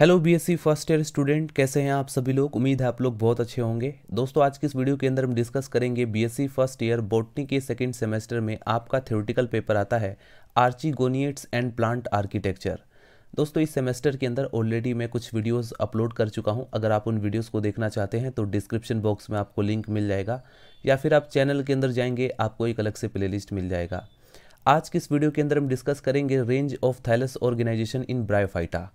Hello BSc first year student कैसे हैं आप सभी लोग उम्मीद है आप लोग बहुत अच्छे होंगे दोस्तों आज की इस वीडियो के अंदर हम डिस्कस करेंगे बीएससी फर्स्ट ईयर बोटनी के सेकेंड सेमेस्टर में आपका थ्योरेटिकल पेपर आता है आर्चिगोनिएट्स एंड प्लांट आर्किटेक्चर दोस्तों इस सेमेस्टर के अंदर ऑलरेडी मैं कुछ वीडियोज़ अपलोड कर चुका हूँ अगर आप उन वीडियोज़ को देखना चाहते हैं तो डिस्क्रिप्शन बॉक्स में आपको लिंक मिल जाएगा या फिर आप चैनल के अंदर जाएंगे आपको एक अलग से प्लेलिस्ट मिल जाएगा आज की इस वीडियो के अंदर हम डिस्कस करेंगे range of thallus organization in Bryophyta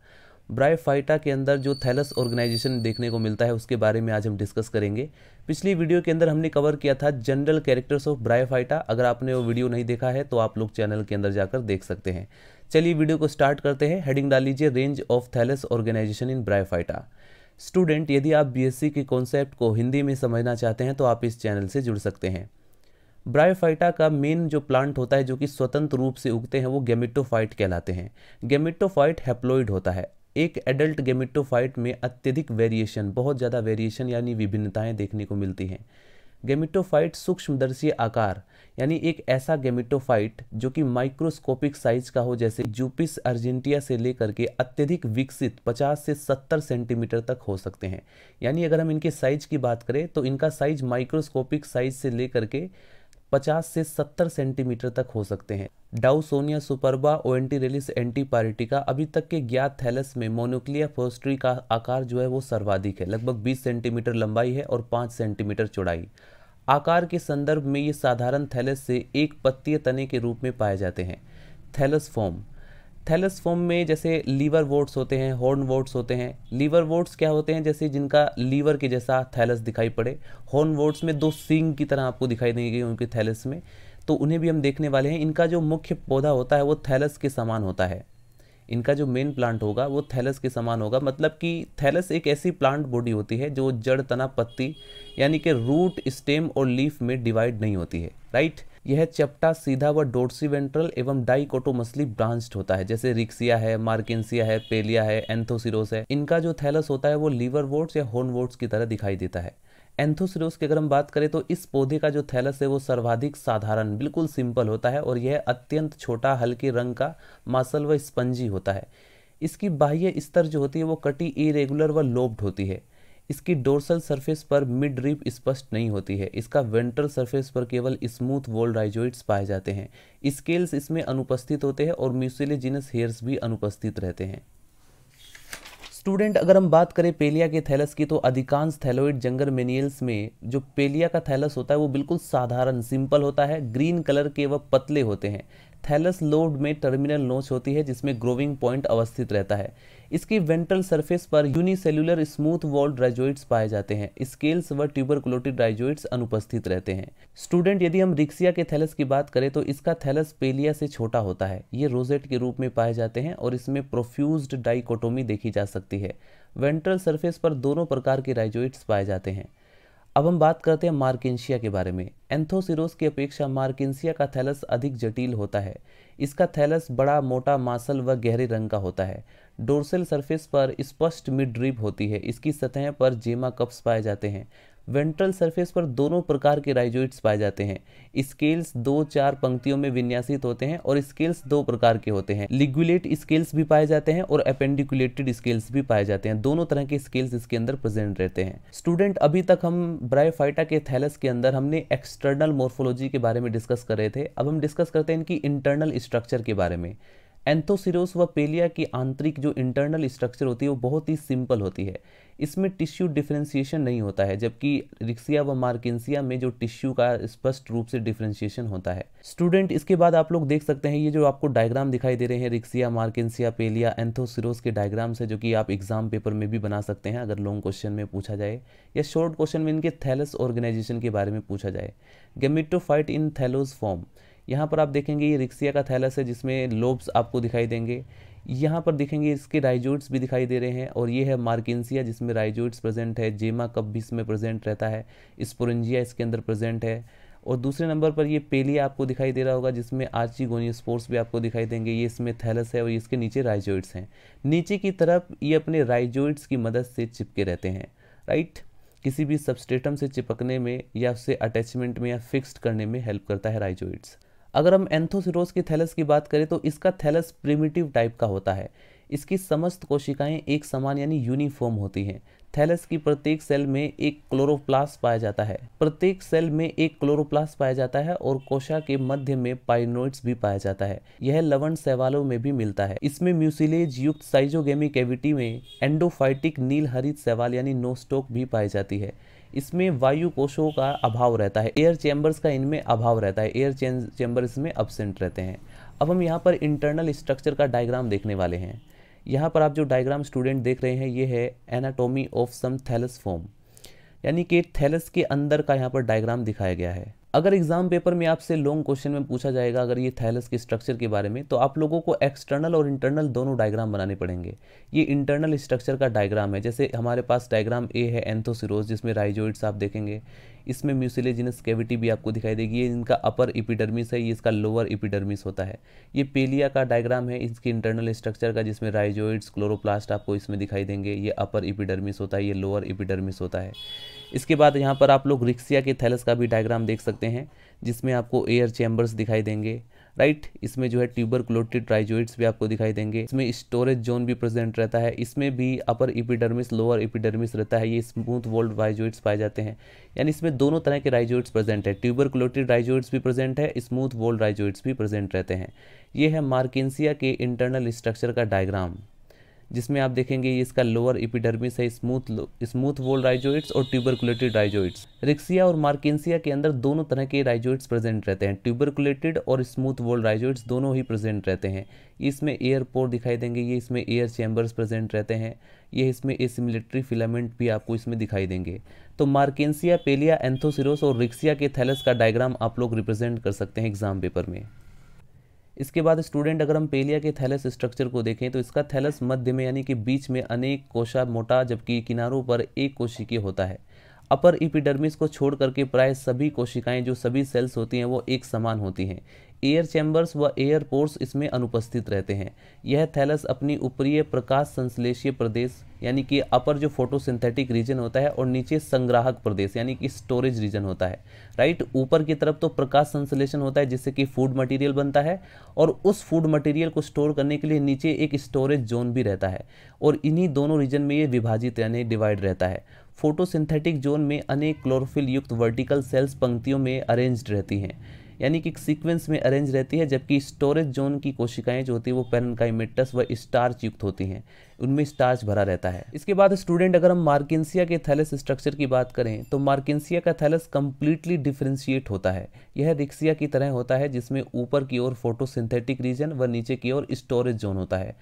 Bryophyta के अंदर जो थैलस ऑर्गेनाइजेशन देखने को मिलता है उसके बारे में आज हम डिस्कस करेंगे पिछली वीडियो के अंदर हमने कवर किया था जनरल कैरेक्टर्स ऑफ ब्रायफाइटा अगर आपने वो वीडियो नहीं देखा है तो आप लोग चैनल के अंदर जाकर देख सकते हैं चलिए वीडियो को स्टार्ट करते हैं हेडिंग डाल लीजिए range of thallus organization in Bryophyta student यदि आप बी के कॉन्सेप्ट को हिंदी में समझना चाहते हैं तो आप इस चैनल से जुड़ सकते हैं ब्रायोफाइटा का मेन जो प्लांट होता है जो कि स्वतंत्र रूप से उगते हैं वो गेमिटोफाइट कहलाते हैं गेमिटोफाइट हैप्लोइड होता है एक एडल्ट गेमिटोफाइट में अत्यधिक वेरिएशन बहुत ज़्यादा वेरिएशन यानी विभिन्नताएं देखने को मिलती हैं गेमिटोफाइट सूक्ष्मदर्शी आकार यानी एक ऐसा गेमिटोफाइट जो कि माइक्रोस्कोपिक साइज का हो जैसे जूपिस अर्जेंटिया से लेकर के अत्यधिक विकसित 50 से 70 सेंटीमीटर तक हो सकते हैं यानी अगर हम इनके साइज की बात करें तो इनका साइज माइक्रोस्कोपिक साइज से लेकर के 50 से 70 सेंटीमीटर तक हो सकते हैं डाउसोनिया सुपरबा ओएंटी रेलिस एंटी पारिटिका अभी तक के ज्ञात थैलस में मोनोक्लिया फोस्ट्री का आकार जो है वो सर्वाधिक है लगभग 20 सेंटीमीटर लंबाई है और 5 सेंटीमीटर चौड़ाई आकार के संदर्भ में ये साधारण थैलस से एक पत्तीय तने के रूप में पाए जाते हैं थैलस फॉर्म थैलस फॉर्म में जैसे लीवर वोट्स होते हैं हॉर्न वोट्स होते हैं लीवर वोट्स क्या होते हैं जैसे जिनका लीवर के जैसा थैलस दिखाई पड़े हॉर्न वोट्स में दो सींग की तरह आपको दिखाई देंगे उनके थैलस में तो उन्हें भी हम देखने वाले हैं इनका जो मुख्य पौधा होता है वो थैलस के समान होता है इनका जो मेन प्लांट होगा वो थैलस के समान होगा मतलब कि थैलस एक ऐसी प्लांट बॉडी होती है जो जड़ तना पत्ती यानी कि रूट स्टेम और लीफ में डिवाइड नहीं होती है राइट यह चपटा सीधा व डोर्सी वेंट्रल एवं डाइकोटो मसली ब्रांच्ड होता है जैसे रिक्सिया है मार्केंसिया है पेलिया है एंथोसिरोस है इनका जो थैलस होता है वो लीवर वोट्स या होन वोट्स की तरह दिखाई देता है एंथोसिरोस की अगर हम बात करें तो इस पौधे का जो थैलस है वो सर्वाधिक साधारण बिल्कुल सिंपल होता है और यह अत्यंत छोटा हल्के रंग का मासल व स्पंजी होता है इसकी बाह्य स्तर जो होती है वो कटी इरेगुलर व लोब्ड होती है इसकी डोर्सल सरफेस पर मिड रिप स्पष्ट नहीं होती है इसका वेंट्रल सरफेस पर केवल स्मूथ वोल्डाइजोइड्स पाए जाते हैं स्केल्स इसमें अनुपस्थित होते हैं और म्यूसिलेजिनस हेयर्स भी अनुपस्थित रहते हैं स्टूडेंट अगर हम बात करें पेलिया के थैलस की तो अधिकांश थैलोइड जंगर मेनियल्स में जो पेलिया का थैलस होता है वो बिल्कुल साधारण सिंपल होता है ग्रीन कलर के वह पतले होते हैं थैलस लोड में टर्मिनल नोच होती है जिसमें ग्रोविंग पॉइंट अवस्थित रहता है इसकी वेंट्रल सरफेस पर यूनिसेलुलर स्मूथ वॉल ड्राइजोइड्स पाए जाते हैं स्केल्स व ट्यूबर क्लोटिड ड्राइजोइड्स अनुपस्थित रहते हैं स्टूडेंट यदि हम रिक्सिया के थैलस की बात करें तो इसका थैलस पेलिया से छोटा होता है ये रोजेट के रूप में पाए जाते हैं और इसमें प्रोफ्यूज डाइकोटोमी देखी जा सकती है वेंट्रल सरफेस पर दोनों प्रकार के राइजोइड्स पाए जाते हैं अब हम बात करते हैं मार्केंशिया के बारे में एंथोसिरोस की अपेक्षा मार्केंशिया का थैलस अधिक जटिल होता है इसका थैलस बड़ा मोटा मासल व गहरे रंग का होता है डोर्सल सरफेस पर स्पष्ट मिड रिप होती है इसकी सतह पर जेमा कप्स पाए जाते हैं वेंट्रल सरफेस पर दोनों प्रकार के राइजोइड्स पाए जाते हैं स्केल्स दो चार पंक्तियों में विन्यासित होते हैं और स्केल्स दो प्रकार के होते हैं लिगुलेट स्केल्स भी पाए जाते हैं और अपेंडिकुलेटेड स्केल्स भी पाए जाते हैं दोनों तरह के स्केल्स इसके अंदर प्रेजेंट रहते हैं स्टूडेंट अभी तक हम ब्रायोफाइटा के थैलस के अंदर हमने एक्सटर्नल मोर्फोलॉजी के बारे में डिस्कस कर रहे थे अब हम डिस्कस करते हैं इनकी इंटरनल स्ट्रक्चर के बारे में एंथोसिरोस व पेलिया की आंतरिक जो इंटरनल स्ट्रक्चर होती है वो बहुत ही सिंपल होती है इसमें टिश्यू डिफ्रेंसिएशन नहीं होता है जबकि रिक्सिया व मार्किनसिया में जो टिश्यू का स्पष्ट रूप से डिफ्रेंसिएशन होता है स्टूडेंट इसके बाद आप लोग देख सकते हैं ये जो आपको डायग्राम दिखाई दे रहे हैं रिक्सिया मार्किनसिया पेलिया एंथोसिरोस के डायग्राम से जो कि आप एग्जाम पेपर में भी बना सकते हैं अगर लॉन्ग क्वेश्चन में पूछा जाए या शॉर्ट क्वेश्चन में इनके थैलस ऑर्गेनाइजेशन के बारे में पूछा जाए गेमिटोफाइट इन थैलोज फॉर्म यहाँ पर आप देखेंगे ये रिक्सिया का थैलस है जिसमें लोब्स आपको दिखाई देंगे यहाँ पर देखेंगे इसके राइजोइड्स भी दिखाई दे रहे हैं और ये है मार्किंसिया जिसमें राइजोइड्स प्रेजेंट है जेमा कप भी इसमें प्रेजेंट रहता है स्पोरेंजिया इसके अंदर प्रेजेंट है और दूसरे नंबर पर ये पेलिया आपको दिखाई दे रहा होगा जिसमें आर्ची गोनी स्पोर्ट्स भी आपको दिखाई देंगे ये इसमें थैलस है और इसके नीचे राइजोइड्स हैं नीचे की तरफ ये अपने राइजोइड्स की मदद से चिपके रहते हैं राइट किसी भी सबस्टेटम से चिपकने में या उससे अटैचमेंट में या फिक्स्ड करने में हेल्प करता है राइजोइड्स अगर हम एंथोसिरोस की थैलस की बात करें तो इसका थैलस प्रिमिटिव टाइप का होता है इसकी समस्त कोशिकाएं एक समान यानी यूनिफॉर्म होती हैं थैलस की प्रत्येक सेल में एक क्लोरोप्लास्ट पाया जाता है प्रत्येक सेल में एक क्लोरोप्लास्ट पाया जाता है और कोशा के मध्य में पाइनोइड्स भी पाया जाता है यह लवण सैवालों में भी मिलता है इसमें म्यूसिलेज युक्त साइजोगेमी कैविटी में एंडोफाइटिक नील हरित सैवाल यानी नोस्टोक भी पाई जाती है इसमें वायु कोशों का अभाव रहता है एयर चैम्बर्स का इनमें अभाव रहता है एयर चैम्बर इसमें अबसेंट रहते हैं अब हम यहाँ पर इंटरनल स्ट्रक्चर का डायग्राम देखने वाले हैं यहाँ पर आप जो डायग्राम स्टूडेंट देख रहे हैं ये है anatomy of some thallus form यानी कि थैलस के अंदर का यहाँ पर डायग्राम दिखाया गया है अगर एग्जाम पेपर में आपसे लॉन्ग क्वेश्चन में पूछा जाएगा अगर ये थैलस के स्ट्रक्चर के बारे में तो आप लोगों को एक्सटर्नल और इंटरनल दोनों डायग्राम बनाने पड़ेंगे ये इंटरनल स्ट्रक्चर का डायग्राम है जैसे हमारे पास डायग्राम ए है एंथोसिरोज जिसमें राइजोइड्स आप देखेंगे इसमें म्यूसिलेजिनस कैविटी भी आपको दिखाई देगी ये इनका अपर इपिडर्मिस है ये इसका लोअर इपिडर्मिस होता है ये पेलिया का डायग्राम है इसके इंटरनल स्ट्रक्चर का जिसमें राइजोइड्स क्लोरोप्लास्ट आपको इसमें दिखाई देंगे ये अपर इपिडर्मिस होता है ये लोअर इपिडर्मिस होता है इसके बाद यहाँ पर आप लोग रिक्सिया के थैलस का भी डायग्राम देख सकते हैं सकते हैं जिसमें आपको एयर चैम्बर्स दिखाई देंगे राइट right? इसमें जो है ट्यूबर क्लोटेड ट्राइजोइड्स भी आपको दिखाई देंगे इसमें स्टोरेज जोन भी प्रेजेंट रहता है इसमें भी अपर इपिडर्मिस लोअर इपिडर्मिस रहता है ये स्मूथ वोल्ड राइजोइड्स पाए जाते हैं यानी इसमें दोनों तरह के राइजोइड्स प्रेजेंट है ट्यूबर क्लोटेड राइजोइड्स भी प्रेजेंट है स्मूथ वोल्ड राइजोइड्स भी प्रेजेंट रहते हैं ये है मार्किसिया के इंटरनल स्ट्रक्चर का डायग्राम जिसमें आप देखेंगे इसका लोअर इपिडर्मिस है स्मूथ स्मूथ वोल राइजोइड्स और ट्यूबरकुलेटेड राइजोइड्स रिक्सिया और मार्केंसिया के अंदर दोनों तरह के राइजोइड्स प्रेजेंट रहते हैं ट्यूबरकुलेटेड और स्मूथ वोल राइजोइड्स दोनों ही प्रेजेंट रहते हैं इसमें एयर पोर दिखाई देंगे ये इसमें एयर चैम्बर्स प्रेजेंट रहते हैं ये इसमें एसिमिलेटरी फिलामेंट भी आपको इसमें दिखाई देंगे तो मार्केंसिया पेलिया एंथोसिरोस और रिक्सिया के थैलस का डायग्राम आप लोग रिप्रेजेंट कर सकते हैं एग्जाम पेपर में इसके बाद स्टूडेंट अगर हम पेलिया के थैलस स्ट्रक्चर को देखें तो इसका थैलस मध्य में यानी कि बीच में अनेक कोशा मोटा जबकि किनारों पर एक कोशिकीय होता है अपर इपिडर्मिस को छोड़ करके प्राय सभी कोशिकाएं जो सभी सेल्स होती हैं वो एक समान होती हैं एयर चैम्बर्स व एयर पोर्स इसमें अनुपस्थित रहते हैं यह थैलस अपनी ऊपरीय प्रकाश संश्लेषीय प्रदेश यानी कि अपर जो फोटोसिंथेटिक रीजन होता है और नीचे संग्राहक प्रदेश यानी कि स्टोरेज रीजन होता है राइट ऊपर की तरफ तो प्रकाश संश्लेषण होता है जिससे कि फूड मटेरियल बनता है और उस फूड मटेरियल को स्टोर करने के लिए नीचे एक स्टोरेज जोन भी रहता है और इन्हीं दोनों रीजन में ये विभाजित यानी डिवाइड रहता है फोटोसिंथेटिक जोन में अनेक क्लोरोफिल युक्त वर्टिकल सेल्स पंक्तियों में अरेंज्ड रहती हैं यानी कि सीक्वेंस में अरेंज रहती है जबकि स्टोरेज जोन की कोशिकाएं जो होती है वो पेरनकाइमेटस व स्टार्च युक्त होती हैं उनमें स्टार्च भरा रहता है इसके बाद स्टूडेंट अगर हम मार्केंसिया के थैलस स्ट्रक्चर की बात करें तो मार्केंसिया का थैलस कम्प्लीटली डिफ्रेंशिएट होता है यह रिक्सिया की तरह होता है जिसमें ऊपर की ओर फोटोसिंथेटिक रीजन व नीचे की ओर स्टोरेज जोन होता है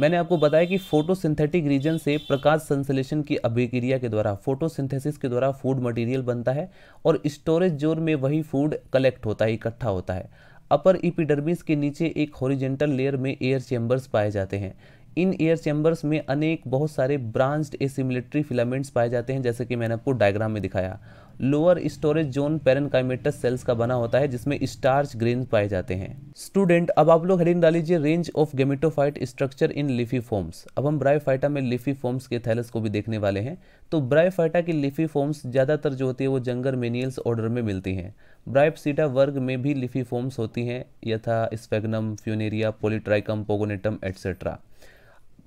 मैंने आपको बताया कि फोटोसिंथेटिक रीजन से प्रकाश संश्लेषण की अभिक्रिया के द्वारा फोटोसिंथेसिस के द्वारा फूड मटेरियल बनता है और स्टोरेज जोन में वही फूड कलेक्ट होता है इकट्ठा होता है अपर इपिडर्मिस के नीचे एक हॉरिजेंटल लेयर में एयर चेम्बर्स पाए जाते हैं इन एयर चैम्बर्स में अनेक बहुत सारे ब्रांच्ड एसिमिलेट्री फिलामेंट्स पाए जाते हैं जैसे कि मैंने आपको डायग्राम में दिखाया lower storage zone parenchymatous cells का बना होता है जिसमें स्टार्च ग्रेन पाए जाते हैं स्टूडेंट अब आप लोग हेडिंग डालीजिए range of gametophyte structure in leafy forms अब हम ब्रायोफाइटा में लिफी फॉर्म्स के थैलस को भी देखने वाले हैं तो ब्राइफाइटा की लिफी फॉर्म्स ज़्यादातर जो होती है वो जंगर मेनियल्स ऑर्डर में मिलती हैं ब्राइपसीटा वर्ग में भी लिफी फॉर्म्स होती हैं यथा Sphagnum Funaria Polytrichum Pogonatum etcetera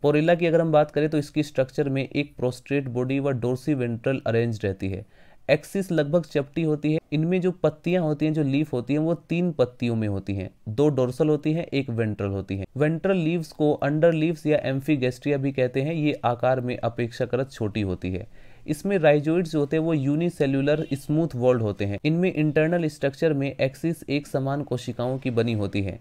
Porella की अगर हम बात करें तो इसकी स्ट्रक्चर में एक प्रोस्ट्रेट बॉडी व डोर्सी वेंट्रल अरेंज रहती है एक्सिस लगभग चपटी होती है इनमें जो पत्तियां होती हैं जो लीफ होती हैं वो तीन पत्तियों में होती हैं दो डोर्सल होती हैं एक वेंट्रल होती है वेंट्रल लीव्स को अंडर लीव्स या एम्फीगेस्ट्रिया भी कहते हैं ये आकार में अपेक्षाकृत छोटी होती है इसमें राइजोइड्स होते हैं वो यूनिसेल्यूलर स्मूथ वॉल्ड होते हैं इनमें इंटरनल स्ट्रक्चर में एक्सिस एक समान कोशिकाओं की बनी होती है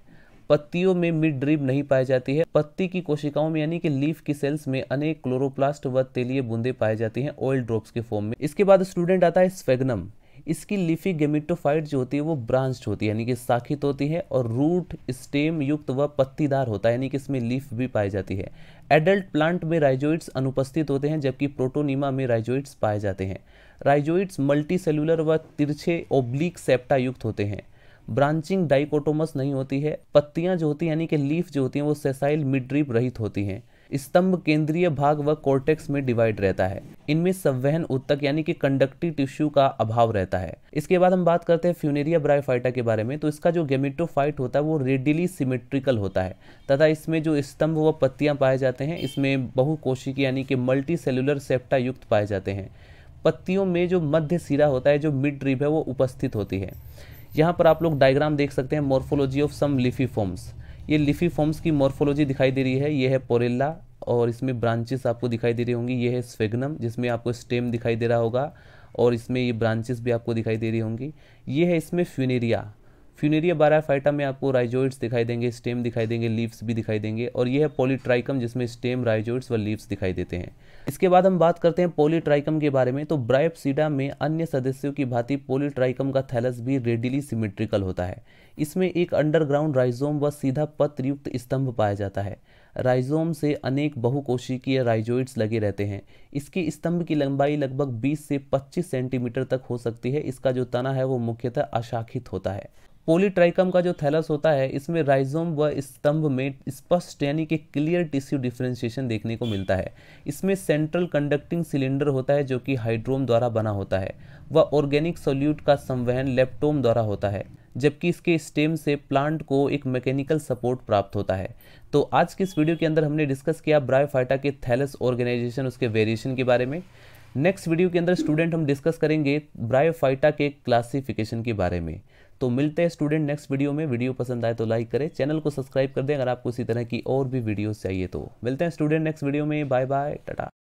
पत्तियों में मिड ड्रीप नहीं पाई जाती है पत्ती की कोशिकाओं में यानी कि लीफ की सेल्स में अनेक क्लोरोप्लास्ट व तेलीय बूंदे पाई जाती हैं ऑयल ड्रॉप्स के फॉर्म में इसके बाद स्टूडेंट आता है स्फेगनम इसकी लिफी गेमिटोफाइट जो होती है वो ब्रांच्ड होती है यानी कि साखित होती है और रूट स्टेम युक्त व पत्तीदार होता है यानी कि इसमें लीफ भी पाई जाती है एडल्ट प्लांट में राइजोइड्स अनुपस्थित होते हैं जबकि प्रोटोनिमा में राइजोइड्स पाए जाते हैं राइजोइड्स मल्टी सेलुलर व तिरछे ओब्लिक सेप्टा युक्त होते हैं ब्रांचिंग डाइकोटोमस नहीं होती है पत्तियां जो होती हैं यानी कि लीफ जो होती हैं वो सेसाइल मिड्रीप रहित होती हैं स्तंभ केंद्रीय भाग व कोर्टेक्स में डिवाइड रहता है इनमें संवहन उत्तक यानी कि कंडक्टिव टिश्यू का अभाव रहता है इसके बाद हम बात करते हैं फ्यूनेरिया ब्रायफाइटा के बारे में तो इसका जो गेमिटोफाइट होता है वो रेडिली सिमेट्रिकल होता है तथा इसमें जो स्तंभ व पत्तियां पाए जाते हैं इसमें कोशिकी यानी कि मल्टी सेलुलर सेप्टा युक्त पाए जाते हैं पत्तियों में जो मध्य सिरा होता है जो मिड रिब है वो उपस्थित होती है यहाँ पर आप लोग डायग्राम देख सकते हैं morphology of some leafy forms ये लिफी फॉर्म्स की मॉर्फोलॉजी दिखाई दे रही है ये है पोरेला और इसमें ब्रांचेस आपको दिखाई दे रही होंगी ये है स्वेगनम जिसमें आपको स्टेम दिखाई दे रहा होगा और इसमें ये ब्रांचेस भी आपको दिखाई दे रही होंगी ये है इसमें फ्यूनेरिया फ्यूनेरिया बाराफाइटा में आपको राइजोइड्स दिखाई देंगे स्टेम दिखाई देंगे लीव्स भी दिखाई देंगे और यह है पोलीट्राइकम जिसमें स्टेम राइजोइड्स व लीव्स दिखाई देते हैं इसके बाद हम बात करते हैं पोलीट्राइकम के बारे में तो ब्राइपसीडा में अन्य सदस्यों की भांति पोलीट्राइकम का थैलस भी रेडिली सिमेट्रिकल होता है इसमें एक अंडरग्राउंड राइजोम व सीधा पत्रयुक्त स्तंभ पाया जाता है राइजोम से अनेक बहुकोशिकीय राइजोइड्स लगे रहते हैं इसके स्तंभ की लंबाई लगभग 20 से 25 सेंटीमीटर तक हो सकती है इसका जो तना है वो मुख्यतः अशाखित होता है पोलीट्राइकम का जो थैलस होता है इसमें राइजोम व स्तंभ में स्पष्ट यानी कि क्लियर टिश्यू डिफ्रेंशिएशन देखने को मिलता है इसमें सेंट्रल कंडक्टिंग सिलेंडर होता है जो कि हाइड्रोम द्वारा बना होता है व ऑर्गेनिक सोल्यूट का संवहन लेप्टोम द्वारा होता है जबकि इसके स्टेम से प्लांट को एक मैकेनिकल सपोर्ट प्राप्त होता है तो आज के इस वीडियो के अंदर हमने डिस्कस किया ब्रायोफाइटा के थैलस ऑर्गेनाइजेशन उसके वेरिएशन के बारे में नेक्स्ट वीडियो के अंदर स्टूडेंट हम डिस्कस करेंगे ब्रायोफाइटा के क्लासिफिकेशन के बारे में तो मिलते हैं स्टूडेंट नेक्स्ट वीडियो में वीडियो पसंद आए तो लाइक करें चैनल को सब्सक्राइब कर दें अगर आपको इसी तरह की और भी वीडियोज़ चाहिए तो मिलते हैं स्टूडेंट नेक्स्ट वीडियो में बाय बाय टाटा